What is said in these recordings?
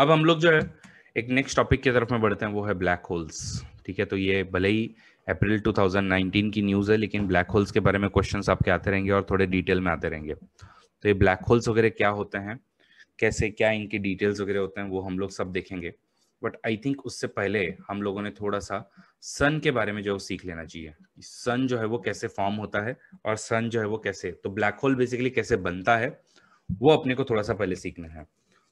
अब हम लोग जो है एक नेक्स्ट टॉपिक की तरफ में बढ़ते हैं वो है ब्लैक होल्स ठीक है तो ये भले ही अप्रैल 2019 की न्यूज़ है लेकिन ब्लैक होल्स के बारे में क्वेश्चंस आपके आते रहेंगे और थोड़े डिटेल में आते रहेंगे तो ये ब्लैक होल्स वगैरह क्या होते हैं कैसे क्या इनके डिटेल्स वगैरह होते हैं वो हम लोग सब देखेंगे बट आई थिंक उससे पहले हम लोगों ने थोड़ा सा सन के बारे में जो सीख लेना चाहिए सन जो है वो कैसे फॉर्म होता है और सन जो है वो कैसे तो ब्लैक होल बेसिकली कैसे बनता है वो अपने को थोड़ा सा पहले सीखना है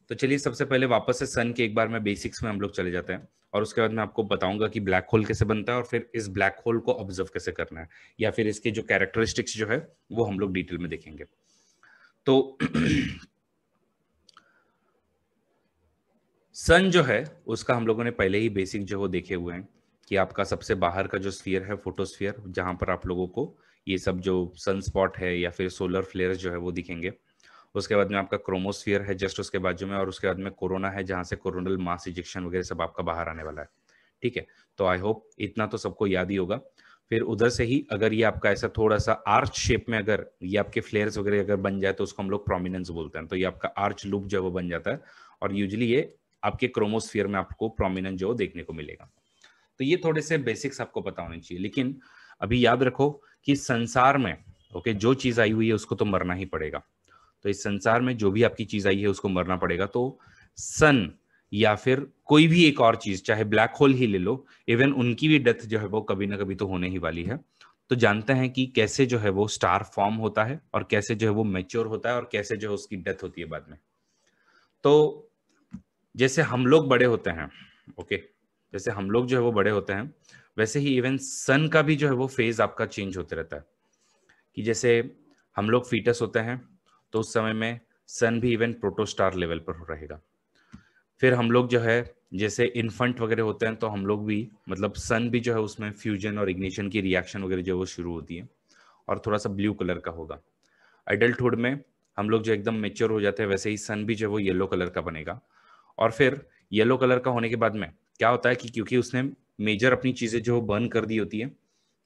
तो चलिए सबसे पहले वापस से सन के एक बार में बेसिक्स में हम लोग चले जाते हैं और उसके बाद मैं आपको बताऊंगा कि ब्लैक होल कैसे बनता है और फिर इस ब्लैक होल को ऑब्जर्व कैसे करना है या फिर इसके जो कैरेक्टरिस्टिक्स जो है वो हम लोग डिटेल में देखेंगे तो सन जो है उसका हम लोगों ने पहले ही बेसिक जो वो देखे हुए हैं कि आपका सबसे बाहर का जो स्फीयर है फोटोस्फीयर जहां पर आप लोगों को ये सब जो सन स्पॉट है या फिर सोलर फ्लेयर जो है वो दिखेंगे उसके बाद में आपका क्रोमोस्फियर है जस्ट उसके बाजू में और उसके बाद में कोरोना है जहाँ से कोरोनल मास इजेक्शन वगैरह सब आपका बाहर आने वाला है ठीक है तो आई होप इतना तो सबको याद ही होगा फिर उधर से ही अगर ये आपका ऐसा थोड़ा सा आर्च शेप में अगर ये आपके फ्लेयर्स वगैरह अगर बन जाए तो उसको हम लोग प्रोमिनेंस बोलते हैं तो ये आपका आर्च लुप जो वो बन जाता है और यूजली ये आपके क्रोमोस्फियर में आपको प्रोमिनेंस जो देखने को मिलेगा तो ये थोड़े से बेसिक्स आपको पता होने चाहिए लेकिन अभी याद रखो कि संसार में ओके जो चीज आई हुई है उसको तो मरना ही पड़ेगा तो इस संसार में जो भी आपकी चीज आई है उसको मरना पड़ेगा तो सन या फिर कोई भी एक और चीज चाहे ब्लैक होल ही ले लो इवन उनकी भी डेथ जो है वो कभी ना कभी तो होने ही वाली है तो जानते हैं कि कैसे जो है वो स्टार फॉर्म होता है और कैसे जो है वो मेच्योर होता है और कैसे जो है उसकी डेथ होती है बाद में तो जैसे हम लोग बड़े होते हैं ओके जैसे हम लोग जो है वो बड़े होते हैं वैसे ही इवन सन का भी जो है वो फेज आपका चेंज होते रहता है कि जैसे हम लोग फीटस होते हैं तो उस समय में सन भी इवन प्रोटोस्टार लेवल पर रहेगा फिर हम लोग जो है जैसे इन्फंट वगैरह होते हैं तो हम लोग भी मतलब सन भी जो है उसमें फ्यूजन और इग्निशन की रिएक्शन वगैरह जो है वो शुरू होती है और थोड़ा सा ब्लू कलर का होगा एडल्टहुड में हम लोग जो एकदम मेच्योर हो जाते हैं वैसे ही सन भी जो है वो येलो कलर का बनेगा और फिर येलो कलर का होने के बाद में क्या होता है कि क्योंकि उसने मेजर अपनी चीज़ें जो बर्न कर दी होती है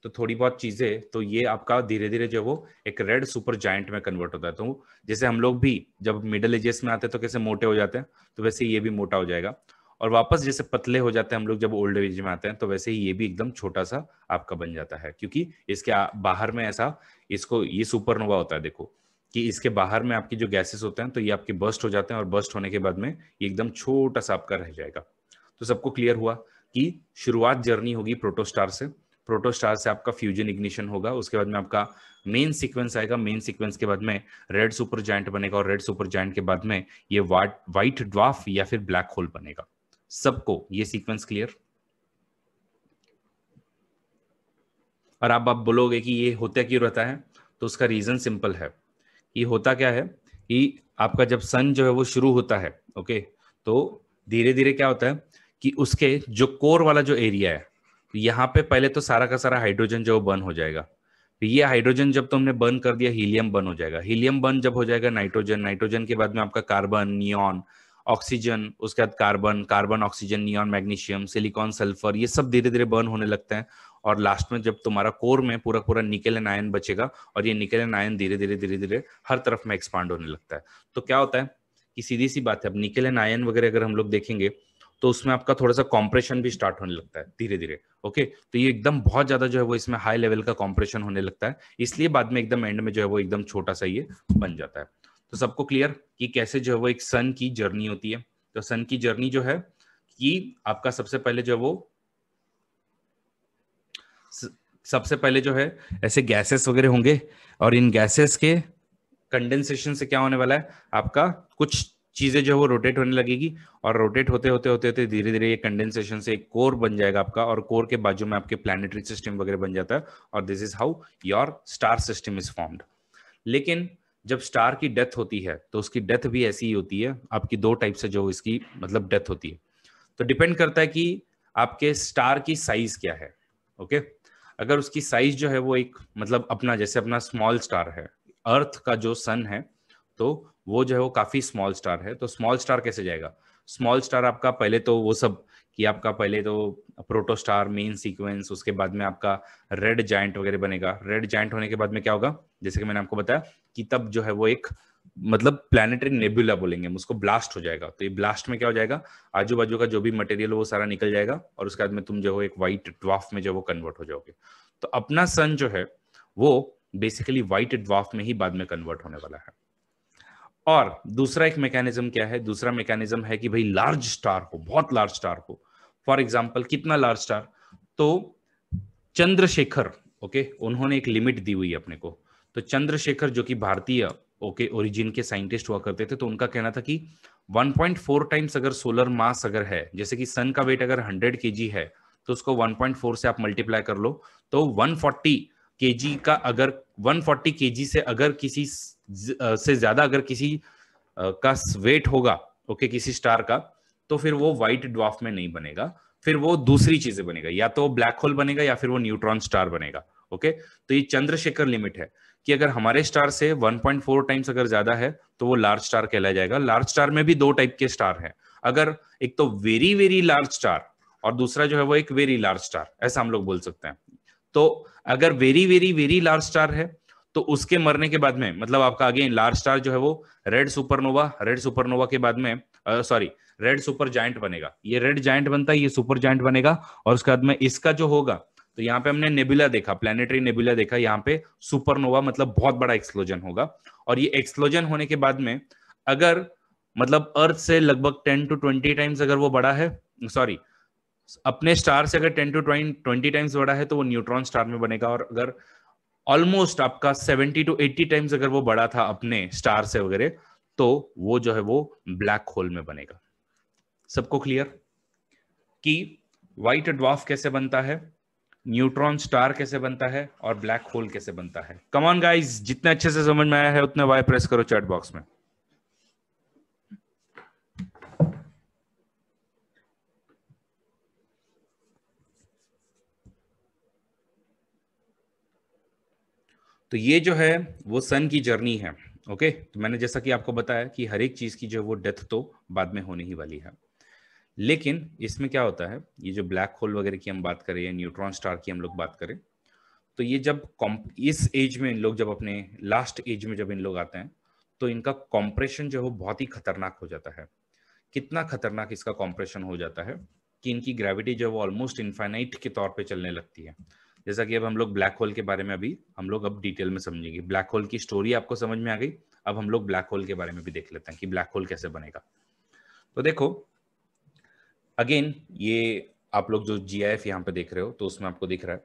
तो थोड़ी बहुत चीजें तो ये आपका धीरे धीरे जो वो एक रेड सुपर जाइंट में कन्वर्ट होता है तो जैसे हम लोग भी जब मिडल एजेस में आते हैं तो कैसे मोटे हो जाते हैं तो वैसे ये भी मोटा हो जाएगा और वापस जैसे पतले हो जाते हैं हम लोग जब ओल्ड एज में आते हैं तो वैसे ही ये भी एकदम छोटा सा आपका बन जाता है क्योंकि इसके बाहर में ऐसा इसको ये सुपरनोवा होता है देखो कि इसके बाहर में आपकी जो गैसेस होते हैं तो ये आपके बस्ट हो जाते हैं और बस्ट होने के बाद में ये एकदम छोटा सा आपका रह जाएगा तो सबको क्लियर हुआ कि शुरुआत जर्नी होगी प्रोटोस्टार से प्रोटोस्टार से आपका फ्यूजन इग्निशन होगा उसके बाद में आपका मेन सीक्वेंस आएगा मेन सीक्वेंस के बाद में रेड सुपर जॉइंट बनेगा और रेड सुपर जॉइंट के बाद में ये व्हाइट ड्वाफ या फिर ब्लैक होल बनेगा सबको ये सीक्वेंस क्लियर और आप आप बोलोगे कि ये होता क्यों रहता है तो उसका रीजन सिंपल है ये होता क्या है कि आपका जब सन जो है वो शुरू होता है ओके तो धीरे धीरे क्या होता है कि उसके जो कोर वाला जो एरिया है यहाँ पे पहले तो सारा का सारा हाइड्रोजन जो बर्न हो जाएगा तो ये हाइड्रोजन जब तुमने बर्न कर दिया हीलियम बर्न हो जाएगा हीलियम बर्न जब हो जाएगा नाइट्रोजन नाइट्रोजन के बाद में आपका कार्बन नियॉन ऑक्सीजन उसके बाद carbon carbon oxygen neon magnesium silicon sulphur ये सब धीरे धीरे बर्न होने लगते हैं और लास्ट में जब तुम्हारा कोर में पूरा पूरा निकेल एंड आयन बचेगा और ये निकेल एन आयन धीरे धीरे धीरे धीरे हर तरफ में एक्सपांड होने लगता है तो क्या होता है कि सीधी सी बात है अब निकेल एन आयन वगैरह अगर हम लोग देखेंगे तो उसमें आपका थोड़ा सा कॉम्प्रेशन भी स्टार्ट होने लगता है धीरे धीरे ओके तो ये एकदम बहुत ज्यादा जो है वो इसमें हाई लेवल का कॉम्प्रेशन होने लगता है इसलिए बाद में एकदम एंड में जो है वो एकदम छोटा सा ये बन जाता है तो सबको क्लियर कि कैसे जो है वो एक सन की जर्नी होती है तो सन की जर्नी जो है कि आपका सबसे पहले जो है वो सबसे पहले जो है ऐसे गैसेस वगैरह होंगे और इन गैसेस के कंडेंसेशन से क्या होने वाला है आपका कुछ चीजें जो है वो रोटेट होने लगेगी और रोटेट होते होते होते होते धीरे धीरे ये कंडेंसेशन से एक कोर बन जाएगा आपका और कोर के बाजू में आपके प्लानिटरी सिस्टम वगैरह बन जाता है और this is how your star system is formed लेकिन जब स्टार की डेथ होती है तो उसकी डेथ भी ऐसी ही होती है आपकी दो टाइप से जो इसकी मतलब डेथ होती है तो डिपेंड करता है कि आपके स्टार की साइज क्या है ओके अगर उसकी साइज जो है वो एक मतलब अपना जैसे अपना स्मॉल स्टार है अर्थ का जो सन है तो वो जो है वो काफी स्मॉल स्टार है तो स्मॉल स्टार कैसे जाएगा स्मॉल स्टार आपका पहले तो वो सब कि आपका पहले तो प्रोटोस्टार मेन सीक्वेंस उसके बाद में आपका रेड जाइंट वगैरह बनेगा रेड जाइंट होने के बाद में क्या होगा जैसे कि मैंने आपको बताया कि तब जो है वो एक मतलब प्लानिटरी नेबुला बोलेंगे हम उसको ब्लास्ट हो जाएगा तो ये ब्लास्ट में क्या हो जाएगा आजू बाजू का जो भी मटेरियल वो सारा निकल जाएगा और उसके बाद में तुम जो हो एक व्हाइट ड्वाफ में जो वो कन्वर्ट हो जाओगे तो अपना सन जो है वो बेसिकली व्हाइट ड्वाफ में ही बाद में कन्वर्ट होने वाला है और दूसरा एक मैकेनिज्म क्या है दूसरा मैकेनिज्म है कि भाई लार्ज स्टार हो बहुत लार्ज स्टार हो फॉर एग्जाम्पल कितना लार्ज स्टार तो चंद्रशेखर ओके उन्होंने एक लिमिट दी हुई अपने को तो चंद्रशेखर जो कि भारतीय ओके ओरिजिन के साइंटिस्ट हुआ करते थे तो उनका कहना था कि 1.4 टाइम्स अगर सोलर मास अगर है जैसे कि सन का वेट अगर 100 केजी है तो उसको 1.4 से आप मल्टीप्लाई कर लो तो 140 केजी का अगर 140 केजी से अगर किसी से ज्यादा अगर किसी का वेट होगा ओके किसी स्टार का तो फिर वो व्हाइट ड्वाफ में नहीं बनेगा फिर वो दूसरी चीजें बनेगा या तो ब्लैक होल बनेगा या फिर वो न्यूट्रॉन स्टार बनेगा ओके तो ये चंद्रशेखर लिमिट है कि अगर हमारे स्टार से 1.4 टाइम्स अगर ज्यादा है तो वो लार्ज स्टार कहलाया जाएगा लार्ज स्टार में भी दो टाइप के स्टार हैं अगर एक तो वेरी वेरी लार्ज स्टार और दूसरा जो है वो एक वेरी लार्ज स्टार ऐसा हम लोग बोल सकते हैं तो अगर very very very large star है तो उसके मरने के बाद में मतलब आपका अगेन लार्ज स्टार जो है वो रेड सुपरनोवा रेड सुपरनोवा के बाद में सॉरी रेड सुपर जाइंट बनेगा ये रेड जाइंट बनता है ये सुपर जाइंट बनेगा और उसके बाद में इसका जो होगा तो यहाँ पे हमने नेबुला देखा प्लेनेटरी नेबुला देखा यहाँ पे सुपरनोवा मतलब बहुत बड़ा एक्सप्लोजन होगा और ये एक्सप्लोजन होने के बाद में अगर मतलब अर्थ से लगभग टेन टू ट्वेंटी टाइम्स अगर वो बड़ा है सॉरी अपने स्टार से अगर टेन टू ट्वेंटी टाइम्स बड़ा है तो वो न्यूट्रॉन स्टार में बनेगा और अगर ऑलमोस्ट आपका सेवेंटी टू एट्टी टाइम्स अगर वो बड़ा था अपने स्टार से वगैरह तो वो जो है वो ब्लैक होल में बनेगा सबको क्लियर कि व्हाइट ड्वाफ कैसे बनता है न्यूट्रॉन स्टार कैसे बनता है और ब्लैक होल कैसे बनता है कमॉन गाइस जितने अच्छे से समझ में आया है उतने वाई प्रेस करो चैट बॉक्स में तो ये जो है वो सन की जर्नी है ओके तो मैंने जैसा कि आपको बताया कि हर एक चीज़ की जो वो डेथ तो बाद में होने ही वाली है लेकिन इसमें क्या होता है ये जो ब्लैक होल वगैरह की हम बात करें या न्यूट्रॉन स्टार की हम लोग बात करें तो ये जब इस एज में इन लोग जब अपने लास्ट एज में जब इन लोग आते हैं तो इनका कॉम्प्रेशन जो है बहुत ही खतरनाक हो जाता है कितना खतरनाक इसका कॉम्प्रेशन हो जाता है कि इनकी ग्रेविटी जो है वो ऑलमोस्ट इन्फाइनाइट के तौर पे चलने लगती है जैसा कि अब हम लोग ब्लैक होल के बारे में अभी हम लोग अब डिटेल में समझेंगे ब्लैक होल की स्टोरी आपको समझ में आ गई अब हम लोग ब्लैक होल के बारे में भी देख लेते हैं कि ब्लैक होल कैसे बनेगा तो देखो अगेन ये आप लोग जो जी आई एफ यहाँ पे देख रहे हो तो उसमें आपको दिख रहा है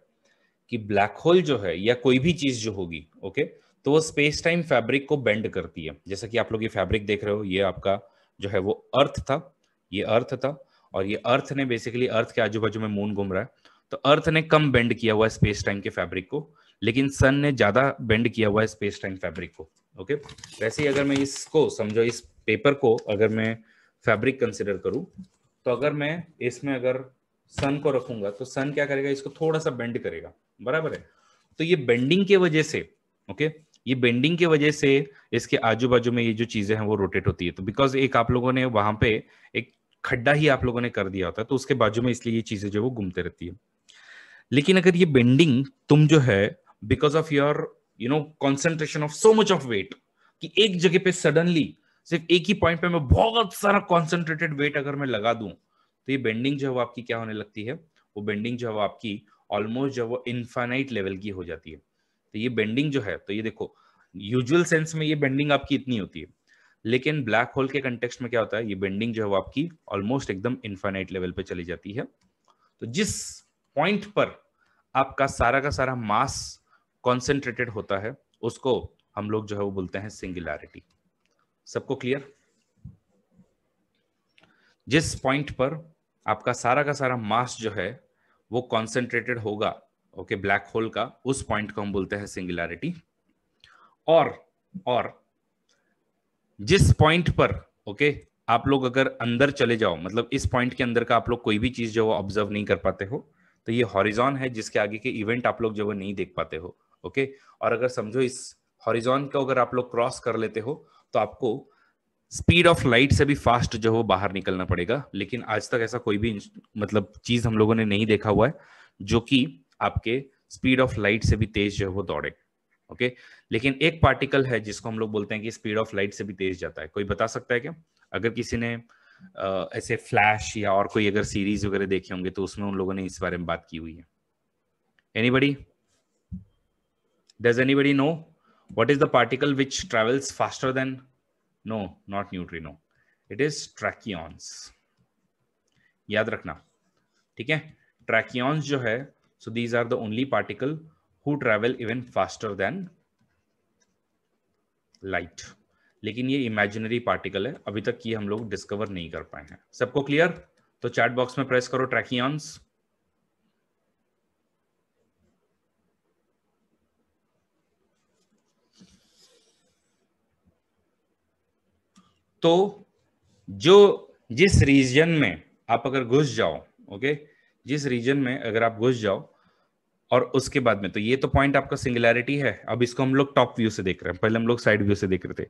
कि ब्लैक होल जो है या कोई भी चीज जो होगी ओके तो वो स्पेस टाइम फैब्रिक को बेंड करती है जैसा कि आप लोग ये फैब्रिक देख रहे हो ये आपका जो है वो अर्थ था ये अर्थ था और ये अर्थ ने बेसिकली अर्थ के आजू बाजू में मून घूम रहा है तो अर्थ ने कम बेंड किया हुआ है स्पेस टाइम के फैब्रिक को लेकिन सन ने ज्यादा बेंड किया हुआ है स्पेस टाइम फैब्रिक को ओके वैसे ही अगर मैं इसको समझो इस पेपर को अगर मैं फैब्रिक कंसिडर करूं तो अगर मैं इसमें अगर सन को रखूंगा तो सन क्या करेगा इसको थोड़ा सा बेंड करेगा बराबर है तो ये बेंडिंग के वजह से ओके ये बेंडिंग के वजह से इसके आजू बाजू में ये जो चीजें हैं वो रोटेट होती है तो बिकॉज एक आप लोगों ने वहां पे एक खड्डा ही आप लोगों ने कर दिया होता है तो उसके बाजू में इसलिए ये चीजें जो वो घूमते रहती है लेकिन अगर ये बेंडिंग तुम जो है because of your you know concentration of so much of weight कि एक जगह पे सडनली सिर्फ एक ही पॉइंट पे मैं बहुत सारा कॉन्सेंट्रेटेड वेट अगर मैं लगा दूं तो ये बेंडिंग जो है वो आपकी क्या होने लगती है वो बेंडिंग जो है वो आपकी ऑलमोस्ट जो है वो इनफाइनाइट लेवल की हो जाती है तो ये बेंडिंग जो है तो ये देखो यूजुअल सेंस में ये बेंडिंग आपकी इतनी होती है लेकिन ब्लैक होल के कंटेक्स्ट में क्या होता है ये बेंडिंग जो है वो आपकी ऑलमोस्ट एकदम इनफाइनाइट लेवल पे चली जाती है तो जिस पॉइंट पर आपका सारा का सारा मास कॉन्सेंट्रेटेड होता है उसको हम लोग जो है वो बोलते हैं सिंगुलैरिटी सबको क्लियर जिस पॉइंट पर आपका सारा का सारा मास जो है वो कॉन्सेंट्रेटेड होगा ओके ब्लैक होल का उस पॉइंट को हम बोलते हैं सिंगुलैरिटी और और जिस पॉइंट पर ओके okay, आप लोग अगर अंदर चले जाओ मतलब इस पॉइंट के अंदर का आप लोग कोई भी चीज जो ऑब्जर्व नहीं कर पाते हो तो ये हॉरिजॉन है जिसके आगे के इवेंट आप लोग जो है नहीं देख पाते हो ओके और अगर समझो इस हॉरिजॉन को अगर आप लोग क्रॉस कर लेते हो तो आपको स्पीड ऑफ लाइट से भी फास्ट जो है बाहर निकलना पड़ेगा लेकिन आज तक ऐसा कोई भी मतलब चीज हम लोगों ने नहीं देखा हुआ है जो कि आपके स्पीड ऑफ लाइट से भी तेज जो है वो दौड़े ओके लेकिन एक पार्टिकल है जिसको हम लोग बोलते हैं कि स्पीड ऑफ लाइट से भी तेज जाता है कोई बता सकता है क्या अगर किसी ने ऐसे फ्लैश या और कोई अगर सीरीज वगैरह देखे होंगे तो उसमें उन लोगों ने इस बारे में बात की हुई है anybody does anybody know what is the particle which travels faster than no not neutrino it is trachyons याद रखना ठीक है ट्रैकियंस जो है so these are the only particle who travel even faster than light लेकिन ये imaginary particle है अभी तक ये हम लोग डिस्कवर नहीं कर पाए हैं सबको क्लियर तो चैट बॉक्स में प्रेस करो ट्रैकिंग ऑन्स तो जो जिस रीजन में आप अगर घुस जाओ ओके जिस रीजन में अगर आप घुस जाओ और उसके बाद में तो ये तो पॉइंट आपका सिंगुलैरिटी है अब इसको हम लोग टॉप व्यू से देख रहे हैं पहले हम लोग साइड व्यू से देख रहे थे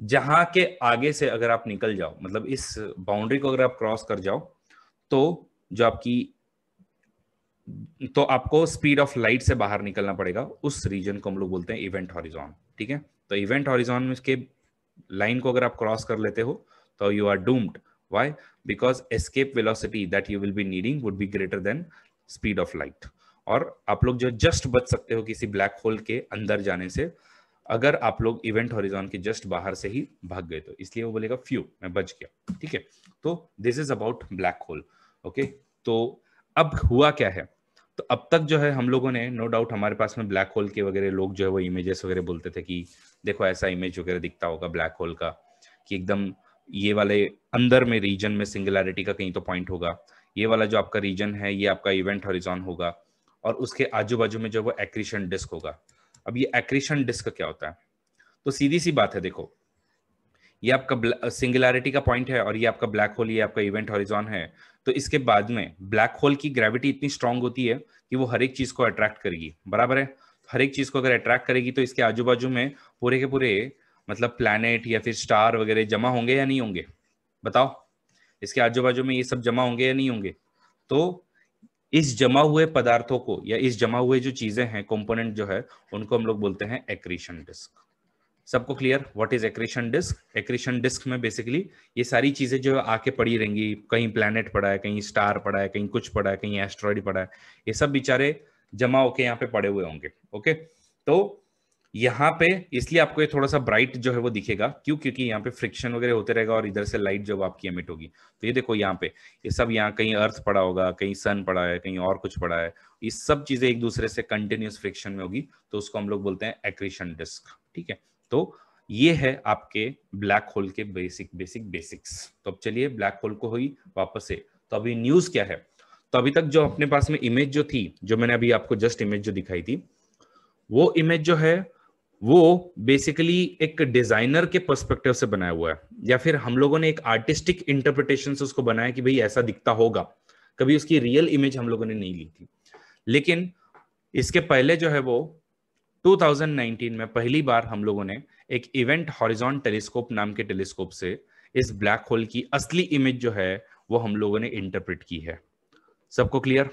जहां के आगे से अगर आप निकल जाओ मतलब इस बाउंड्री को अगर आप क्रॉस कर जाओ तो जो आपकी तो आपको स्पीड ऑफ लाइट से बाहर निकलना पड़ेगा उस रीजन को हम लोग बोलते हैं इवेंट हॉरिजॉन ठीक है तो इवेंट हॉरिजॉन में इसके लाइन को अगर आप क्रॉस कर लेते हो तो you are doomed why because escape velocity that you will be needing would be greater than speed of light और आप लोग जो जस्ट बच सकते हो किसी ब्लैक होल के अंदर जाने से अगर आप लोग इवेंट हॉरिजॉन के जस्ट बाहर से ही भाग गए तो इसलिए वो बोलेगा फ्यू मैं बच गया ठीक है तो this is about black hole okay तो अब हुआ क्या है तो अब तक जो है हम लोगों ने नो no डाउट हमारे पास में ब्लैक होल के वगैरह लोग जो है वो इमेजेस वगैरह बोलते थे कि देखो ऐसा इमेज वगैरह दिखता होगा ब्लैक होल का कि एकदम ये वाले अंदर में रीजन में सिंगुलैरिटी का कहीं तो पॉइंट होगा ये वाला जो आपका रीजन है ये आपका इवेंट हॉरिजॉन होगा और उसके आजू बाजू में जो वो एक्रीशन डिस्क होगा अब ये एक्रीशन डिस्क क्या होता है तो सीधी सी बात है देखो ये आपका सिंगुलैरिटी का पॉइंट है और ये आपका ब्लैक होल ये आपका इवेंट हॉरिजॉन है तो इसके बाद में ब्लैक होल की ग्रेविटी इतनी स्ट्रांग होती है कि वो हर एक चीज को अट्रैक्ट करेगी बराबर है हर एक चीज को अगर अट्रैक्ट करेगी तो इसके आजू बाजू में पूरे के पूरे मतलब प्लैनेट या फिर स्टार वगैरह जमा होंगे या नहीं होंगे बताओ इसके आजू बाजू में ये सब जमा होंगे या नहीं होंगे तो इस जमा हुए पदार्थों को या इस जमा हुए जो चीजें हैं कंपोनेंट जो है उनको हम लोग बोलते हैं एक्रीशन डिस्क सबको clear what is accretion disc accretion disc में बेसिकली ये सारी चीजें जो आके पड़ी रहेंगी कहीं प्लैनेट पड़ा है कहीं स्टार पड़ा है कहीं कुछ पड़ा है कहीं एस्ट्रॉइड पड़ा है ये सब बेचारे जमा होके यहाँ पे पड़े हुए होंगे ओके तो यहाँ पे इसलिए आपको ये थोड़ा सा ब्राइट जो है वो दिखेगा क्यों क्योंकि यहाँ पे फ्रिक्शन वगैरह होते रहेगा और इधर से लाइट जब आपकी एमिट होगी तो ये देखो यहाँ पे ये सब यहाँ कहीं अर्थ पड़ा होगा कहीं सन पड़ा है कहीं और कुछ पड़ा है ये सब चीजें एक दूसरे से कंटिन्यूस फ्रिक्शन में होगी तो उसको हम लोग बोलते हैं एक्रिशन डिस्क ठीक है तो ये है आपके ब्लैक होल के बेसिक बेसिक बेसिक्स तो अब चलिए ब्लैक होल को हुई वापस से तो अभी न्यूज क्या है तो अभी तक जो अपने पास में इमेज जो थी जो मैंने अभी आपको जस्ट इमेज जो दिखाई थी वो इमेज जो है वो बेसिकली एक डिजाइनर के पर्सपेक्टिव से बनाया हुआ है या फिर हम लोगों ने एक आर्टिस्टिक इंटरप्रिटेशन से उसको बनाया कि भाई ऐसा दिखता होगा कभी उसकी रियल इमेज हम लोगों ने नहीं ली थी लेकिन इसके पहले जो है वो 2019 में पहली बार हम लोगों ने एक इवेंट हॉरिजॉन टेलीस्कोप नाम के टेलीस्कोप से इस ब्लैक होल की असली इमेज जो है वो हम लोगों ने इंटरप्रिट की है सबको क्लियर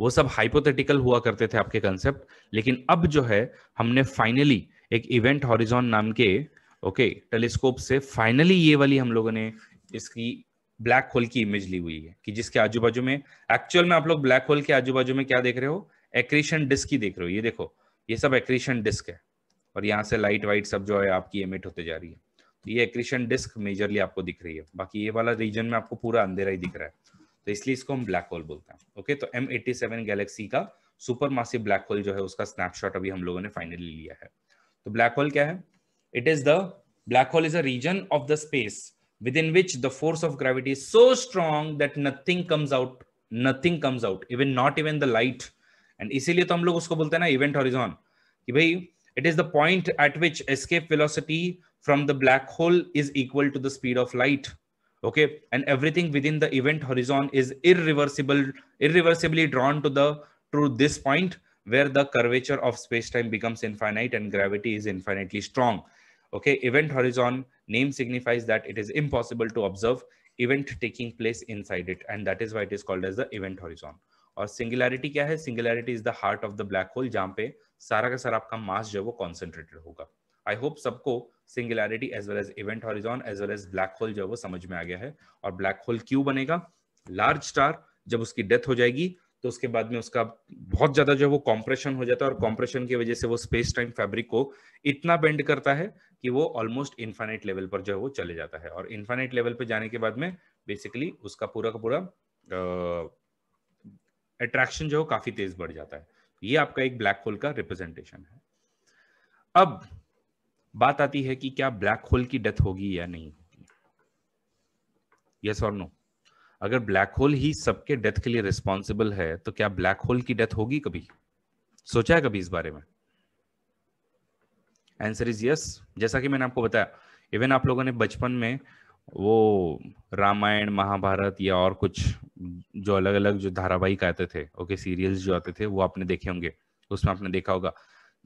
वो सब हाइपोथेटिकल हुआ करते थे आपके कंसेप्ट लेकिन अब जो है हमने फाइनली एक इवेंट हॉरिजॉन नाम के ओके टेलीस्कोप से फाइनली ये वाली हम लोगों ने इसकी ब्लैक होल की इमेज ली हुई है कि जिसके आजू बाजू में एक्चुअल में आप लोग ब्लैक होल के आजू बाजू में क्या देख रहे हो एक्रीशन डिस्क ही देख रहे हो ये देखो ये सब एक्रीशन डिस्क है और यहाँ से लाइट वाइट सब जो है आपकी एमिट होते जा रही है तो ये एक्रीशन डिस्क मेजरली आपको दिख रही है बाकी ये वाला रीजन में आपको पूरा अंधेरा ही दिख रहा है तो इसलिए इसको हम ब्लैक होल बोलते हैं ओके तो एम एट्टी सेवन गैलेक्सी का सुपर मासिव ब्लैक होल जो है उसका स्नैपशॉट अभी हम लोगों ने फाइनली लिया है तो ब्लैक होल क्या है it is the black hole is a region of the space within which the force of gravity is so strong that nothing comes out nothing comes out even not even the light and इसीलिए तो हम लोग उसको बोलते हैं ना event horizon कि भाई it is the point at which escape velocity from the black hole is equal to the speed of light okay and everything within the event horizon is irreversible irreversibly drawn to the to this point where the curvature of space-time becomes infinite and gravity is infinitely strong okay event horizon name signifies that it is impossible to observe event taking place inside it and that is why it is called as the event horizon और singularity क्या है singularity is the heart of the black hole जहाँ पे सारा का सारा आपका मास जो है वो कॉन्सेंट्रेटेड होगा आई होप सबको singularity as well as event horizon as well as black hole जो है वो समझ में आ गया है और ब्लैक होल क्यों बनेगा लार्ज स्टार जब उसकी डेथ हो जाएगी तो उसके बाद में उसका बहुत ज्यादा जो है वो कॉम्प्रेशन हो जाता है और कॉम्प्रेशन की वजह से वो स्पेस टाइम फैब्रिक को इतना बेंड करता है कि वो ऑलमोस्ट इन्फाइनाइट लेवल पर जो है वो चले जाता है और इन्फाइनाइट लेवल पर जाने के बाद में बेसिकली उसका पूरा का पूरा अट्रैक्शन जो है काफी तेज बढ़ जाता है ये आपका एक ब्लैक होल का रिप्रेजेंटेशन है अब बात आती है कि क्या ब्लैक होल की डेथ होगी या नहीं होगी यस और नो अगर ब्लैक होल ही सबके डेथ के लिए रिस्पॉन्सिबल है तो क्या ब्लैक होल की डेथ होगी कभी सोचा है कभी इस बारे में आंसर इज यस जैसा कि मैंने आपको बताया इवन आप लोगों ने बचपन में वो रामायण महाभारत या और कुछ जो अलग अलग जो धारावाहिक आते थे ओके सीरियल्स जो आते थे वो आपने देखे होंगे उसमें आपने देखा होगा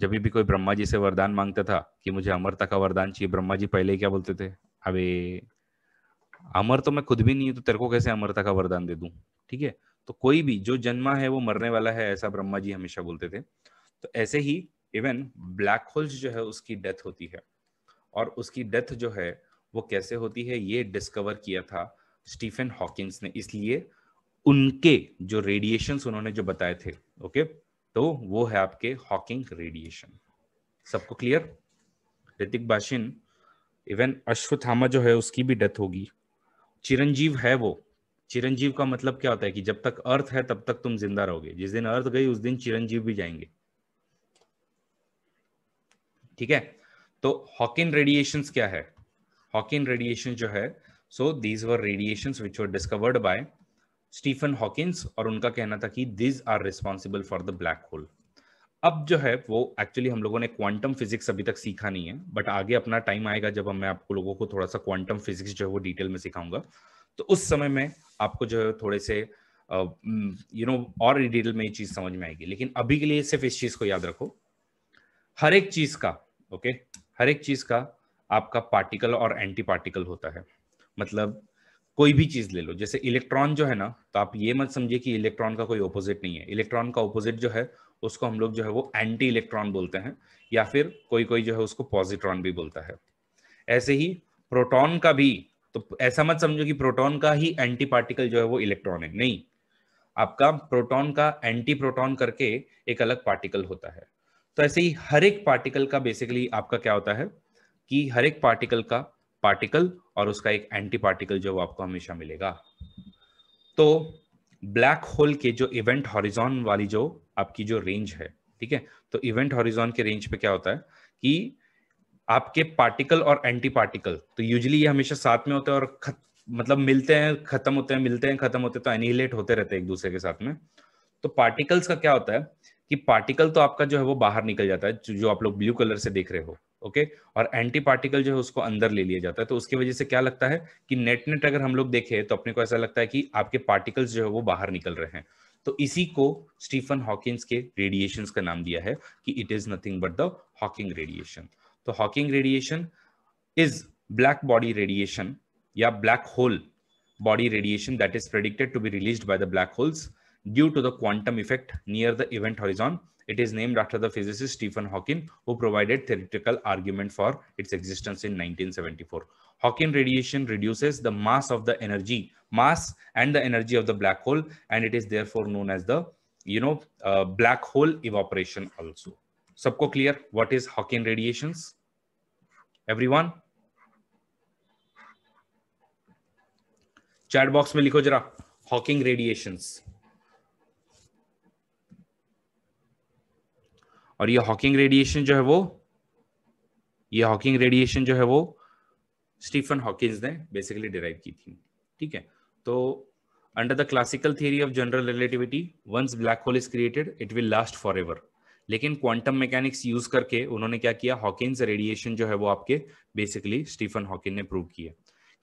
जब भी कोई ब्रह्मा जी से वरदान मांगता था कि मुझे अमरता का वरदान चाहिए ब्रह्मा जी पहले क्या बोलते थे अबे अमर तो मैं खुद भी नहीं हूं तो तेरे को कैसे अमरता का वरदान दे दू ठीक है तो कोई भी जो जन्मा है वो मरने वाला है ऐसा ब्रह्मा जी हमेशा बोलते थे तो ऐसे ही इवन ब्लैक होल्स जो है उसकी डेथ होती है और उसकी डेथ जो है वो कैसे होती है ये डिस्कवर किया था स्टीफन हॉकिंग्स ने इसलिए उनके जो रेडिएशंस उन्होंने जो बताए थे ओके okay? तो वो है आपके हॉकिंग रेडिएशन सबको क्लियर ऋतिक बाशिन इवन अश्वथामा जो है उसकी भी डेथ होगी चिरंजीव है वो चिरंजीव का मतलब क्या होता है कि जब तक अर्थ है तब तक तुम जिंदा रहोगे जिस दिन अर्थ गई उस दिन चिरंजीव भी जाएंगे ठीक है तो हॉकिन रेडिएशन क्या है हॉकिन रेडिएशन जो है so these were radiation which were discovered by Stephen Hawkins और उनका कहना था कि these are responsible for the black hole अब जो है वो एक्चुअली हम लोगों ने क्वांटम फिजिक्स अभी तक सीखा नहीं है बट आगे अपना टाइम आएगा जब मैं आपको लोगों को थोड़ा सा क्वांटम फिजिक्स जो है वो डिटेल में सिखाऊंगा तो उस समय में आपको जो है थोड़े से यू नो और डिटेल में ये चीज समझ में आएगी लेकिन अभी के लिए सिर्फ इस चीज को याद रखो हर एक चीज का ओके हर एक चीज का आपका पार्टिकल और एंटी पार्टिकल होता है मतलब कोई भी चीज ले लो जैसे इलेक्ट्रॉन जो है ना तो आप ये मत समझिए कि इलेक्ट्रॉन का कोई ऑपोजिट नहीं है इलेक्ट्रॉन का ऑपोजिट जो है उसको हम लोग जो है वो एंटी इलेक्ट्रॉन बोलते हैं या फिर कोई कोई जो है उसको पॉजिट्रॉन भी बोलता है ऐसे ही प्रोटॉन का भी तो ऐसा मत समझो कि प्रोटॉन का ही एंटी पार्टिकल जो है वो इलेक्ट्रॉन है नहीं आपका प्रोटॉन का एंटी प्रोटॉन करके एक अलग पार्टिकल होता है तो ऐसे ही हर एक पार्टिकल का बेसिकली आपका क्या होता है कि हर एक पार्टिकल का पार्टिकल और उसका एक एंटी पार्टिकल जो आपको हमेशा मिलेगा तो ब्लैक होल के जो इवेंट हॉरिजॉन वाली जो आपकी जो रेंज है ठीक है तो इवेंट हॉरिजॉन के रेंज पे क्या होता है कि आपके पार्टिकल और एंटी पार्टिकल तो यूजली ये हमेशा साथ में होते हैं और खत, मतलब मिलते हैं खत्म होते हैं मिलते हैं खत्म होते हैं तो एनिहिलेट होते रहते हैं एक दूसरे के साथ में तो पार्टिकल्स का क्या होता है कि पार्टिकल तो आपका जो है वो बाहर निकल जाता है जो आप लोग ब्लू कलर से देख रहे हो ओके और एंटी पार्टिकल जो है उसको अंदर ले लिया जाता है तो उसकी वजह से क्या लगता है कि नेट नेट अगर हम लोग देखें तो अपने को ऐसा लगता है कि आपके पार्टिकल्स जो है वो बाहर निकल रहे हैं तो इसी को स्टीफन हॉकिंस के रेडिएशन का नाम दिया है कि it is nothing but the Hawking radiation तो Hawking radiation is black body radiation या black hole body radiation that is predicted to be release by the black holes due to the quantum effect near the event horizon It is named after the physicist Stephen Hawking, who provided theoretical argument for its existence in 1974. Hawking radiation reduces the mass of the energy, mass and the energy of the black hole, and it is therefore known as the, you know, uh, black hole evaporation also. Subco clear what is Hawking radiations? Everyone? chat box me likho jara Hawking radiations. और ये Hawking radiation जो है वो ये Hawking radiation जो है वो Stephen Hawkins ने बेसिकली डिराइव की थी ठीक है तो the classical classical of general relativity once black hole is created it will last forever लेकिन क्वांटम मैकेनिक्स यूज करके उन्होंने क्या किया हॉकिंस रेडिएशन जो है वो आपके बेसिकली स्टीफन हॉकिन ने प्रूव किया